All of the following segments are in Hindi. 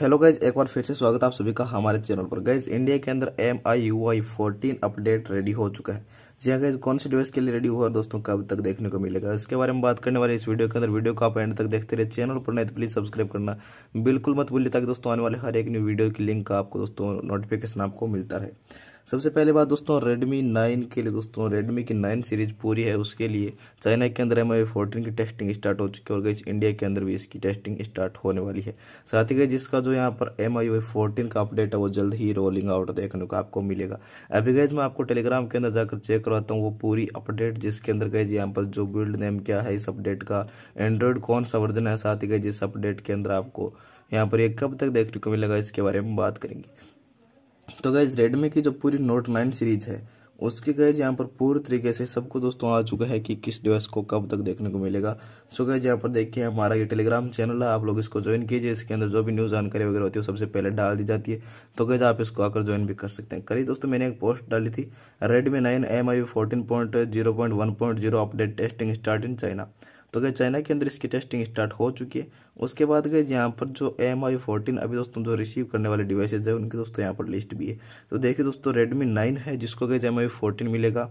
हेलो गाइज एक बार फिर से स्वागत है आप सभी का हमारे चैनल पर गाइज इंडिया के अंदर M I U I fourteen update ready हो चुका है जगह हाँ कौन से डिवाइस के लिए रेडी हुआ दोस्तों कब तक देखने को मिलेगा इसके बारे में बात करने वाले इस वीडियो के अंदर वीडियो को आप एंड तक देखते रहे चैनल पर नहीं तो प्लीज़ सब्सक्राइब करना बिल्कुल मत भूलिए ताकि दोस्तों आने वाले हर एक न्यू वीडियो की लिंक आपको दोस्तों नोटिफिकेशन आपको मिलता रहे सबसे पहले बात दोस्तों रेडमी नाइन के लिए दोस्तों रेडमी की नाइन सीरीज पूरी है उसके लिए चाइना के अंदर एम आई फोर्टीन की टेस्टिंग स्टार्ट हो चुकी है और गई इंडिया के अंदर भी इसकी टेस्टिंग स्टार्ट होने वाली है साथ ही गई जिसका जो यहाँ पर एम आई फोर्टीन का अपडेट है वो जल्द ही रोलिंग आउट देखने को आपको मिलेगा अभी गई मैं आपको टेलीग्राम के अंदर जाकर चेक करवाता हूँ वो पूरी अपडेट जिसके अंदर गए यहाँ पर जो बिल्ड नेम क्या है इस अपडेट का एंड्रॉयड कौन सा वर्जन है साथ ही गए जिस अपडेट के अंदर आपको यहाँ पर ये कब तक देखने को मिलेगा इसके बारे में बात करेंगे तो गई रेडमी की जो पूरी नोट नाइन सीरीज है उसके गैज यहाँ पर पूरी तरीके से सबको दोस्तों आ चुका है कि किस डिवाइस को कब तक देखने को मिलेगा सो गैज यहाँ पर देखिए हमारा ये टेलीग्राम चैनल है आप लोग इसको ज्वाइन कीजिए इसके अंदर जो भी न्यूज़ जानकारी वगैरह होती है सबसे पहले डाल दी जाती है तो गैज आप इसको आकर ज्वाइन भी कर सकते हैं करीब दोस्तों मैंने एक पोस्ट डाली थी Redmi nine M I fourteen point zero update testing start in China तो अगर चाइना के अंदर इसकी टेस्टिंग स्टार्ट हो चुकी है उसके बाद गए यहाँ पर जो एम आई फोर्टीन अभी दोस्तों जो रिसीव करने वाले डिवाइसेज है उनकी दोस्तों यहाँ पर लिस्ट भी है तो देखिए दोस्तों रेडमी नाइन है जिसको गए एम आई फोर्टीन मिलेगा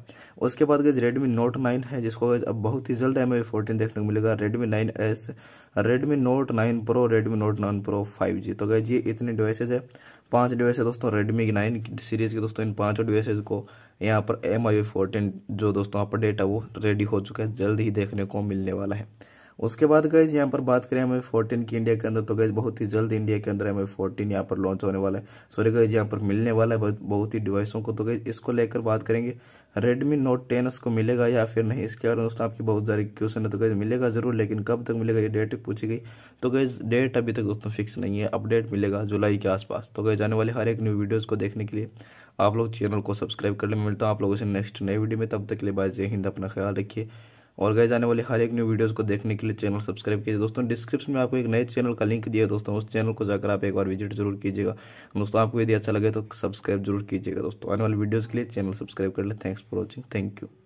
उसके बाद गए रेडमी नोट नाइन है जिसको गए अब बहुत ही जल्द एम आई फोर्टीन देखने को मिलेगा Redmi nine S Redmi note nine pro Redmi note nine pro five G तो गए ये इतने डिवाइसेज है पांच डिवाइस है दोस्तों रेडमी की नाइन सीरीज के दोस्तों इन पांचों डिवाइसेज को यहाँ पर एम आई फोर्टीन जो दोस्तों अपडेट है वो रेडी हो चुका है जल्द ही देखने को मिलने वाला है उसके बाद गैज यहाँ पर बात करें हमें फोर्टीन की इंडिया के अंदर तो गैज बहुत ही जल्द इंडिया के अंदर हमें फोर्टीन यहाँ पर लॉन्च होने वाला है सॉरी गैज यहाँ पर मिलने वाला है बहुत ही डिवाइसों को तो गैज इसको लेकर बात करेंगे रेडमी नोट टेन को मिलेगा या फिर नहीं इसके बारे में दोस्तों आपकी बहुत सारी क्वेश्चन है तो गैज मिलेगा जरूर लेकिन कब तक मिलेगा ये डेट पूछी गई तो गैज डेट अभी तक दोस्तों फिक्स नहीं है अपडेट मिलेगा जुलाई के आसपास तो गए जाने वाले हर एक न्यू वीडियोज़ को देखने के लिए आप लोग चैनल को सब्सक्राइब कर ले मिलता हूँ आप लोगों से नेक्स्ट नए वीडियो में तब तक के लिए बाय जय हिंद अपना ख्याल रखिए और गए जाने वाले हर एक न्यू वीडियोस को देखने के लिए चैनल सब्सक्राइब कीजिए दोस्तों डिस्क्रिप्शन में आपको एक नए चैनल का लिंक दिया दोस्तों उस चैनल को जाकर आप एक बार विजिट जरूर कीजिएगा दोस्तों आपको यदि अच्छा लगे तो सब्सक्राइब जरूर कीजिएगा दोस्तों आने वाले वीडियोज़ के लिए चैनल सब्सक्राइब कर ले thanks for watching thank you